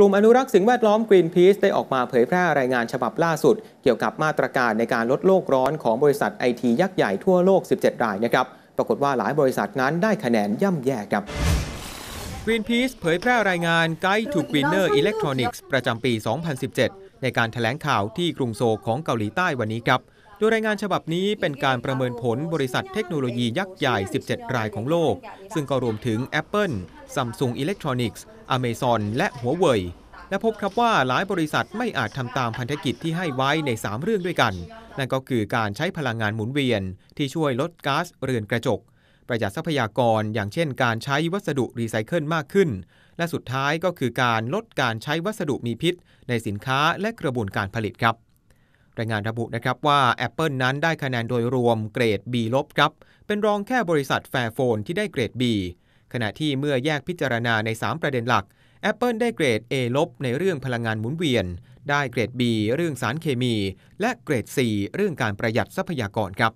กลุ่มอนุรักษ์สิ่งแวดล้อมกรีนพีซได้ออกมาเผยแพร่รายงานฉบับล่าสุด เกี่ยวกับมาตรการในการลดโลกร้อนของบริษัทไอทียักษ์ใหญ่ทั่วโลก 17 รายนะครับ ปรากฏว่าหลายบริษัทนั้นได้คะแนนย่ำแย่ครับ Greenpeace เผยแพร่รายงาน Guide to Greener Electronics ประจำปี 2017 ในการถแถลงข่าวที่กรุงโซลของเกาหลีใต้วันนี้ครับโดยรายงานฉบับนี้เป็นการประเมินผลบริษัทเทคโนโลยียักษ์ใหญ่ 17 รายของโลก ซึ่งก็รวมถึง Apple, Samsung Electronics, Amazon และ Huawei และพบครับว่าหลายบริษัทไม่อาจทำตามพันธกิจที่ให้ไว้ใน 3 เรื่องด้วยกัน นั่นก็คือการใช้พลังงานหมุนเวียนที่ช่วยลดก๊าซเรือนกระจก ประหยัดทรัพยากรอย่างเช่นการใช้วัสดุรีไซเคิลมากขึ้น และสุดท้ายก็คือการลดการใช้วัสดุมีพิษในสินค้าและกระบวนการผลิตครับรายงานระบุนะครับว่า Apple นั้นได้คะแนนโดยรวมเกรด B ลบครับ เป็นรองแค่บริษัทแฟร์โฟนที่ได้เกรด B ขณะที่เมื่อแยกพิจารณาใน 3 ประเด็นหลัก Apple ได้เกรด A ลบในเรื่องพลังงานหมุนเวียน ได้เกรด B เรื่องสารเคมี และเกรด C เรื่องการประหยัดทรัพยากรครับ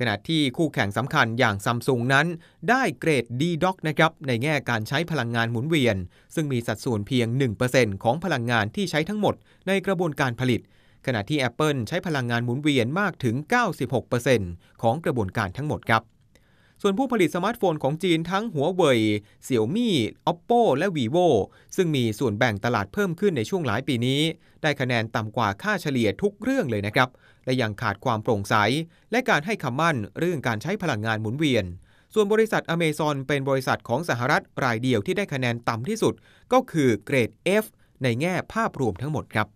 ขณะที่คู่แข่งสำคัญอย่างซัมซุงนั้น ได้เกรด D ด็อกนะครับในแง่การใช้พลังงานหมุนเวียน ซึ่งมีสัดส่วนเพียง1%ของพลังงานที่ใช้ทั้งหมด ในกระบวนการผลิตขณะที่ Apple ใช้พลังงานหมุนเวียนมากถึง 96%ของกระบวนการทั้งหมดครับ ส่วนผู้ผลิตสมาร์ทโฟนของจีนทั้งหัวเว่ยเสี่ยวมี่ Oppo และ Vivo ซึ่งมีส่วนแบ่งตลาดเพิ่มขึ้นในช่วงหลายปีนี้ ได้คะแนนต่ำกว่าค่าเฉลี่ยทุกเรื่องเลยนะครับ และยังขาดความโปร่งใส และการให้คำมั่นเรื่องการใช้พลังงานหมุนเวียน ส่วนบริษัทอเมซอนเป็นบริษัทของสหรัฐรายเดียวที่ได้คะแนนต่ำที่สุดก็คือเกรด F ในแง่ภาพรวมทั้งหมดครับ